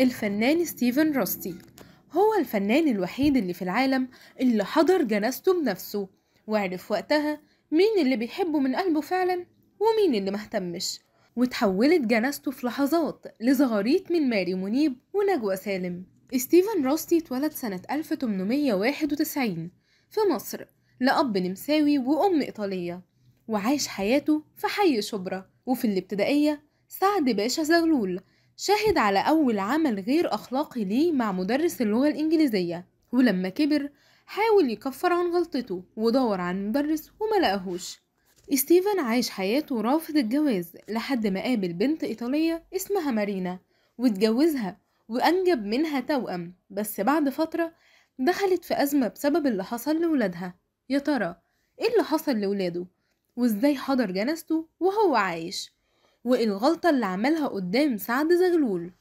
الفنان ستيفن روستي هو الفنان الوحيد اللي في العالم اللي حضر جنازته بنفسه وعرف وقتها مين اللي بيحبه من قلبه فعلا ومين اللي مهتمش وتحولت جنازته في لحظات لزغاريت من ماري منيب ونجوى سالم ستيفن روستي اتولد سنة 1891 في مصر لأب نمساوي وأم إيطالية وعاش حياته في حي شبرا وفي الابتدائية سعد باشا زغلول شاهد على أول عمل غير أخلاقي ليه مع مدرس اللغة الإنجليزية ولما كبر حاول يكفر عن غلطته ودور عن مدرس وما لقاهوش ستيفن عايش حياته رافض الجواز لحد ما قابل بنت إيطالية اسمها مارينا واتجوزها وأنجب منها توأم بس بعد فترة دخلت في أزمة بسبب اللي حصل لولادها يا ترى إيه اللي حصل لولاده وإزاي حضر جنازته وهو عايش والغلطة اللي عملها قدام سعد زغلول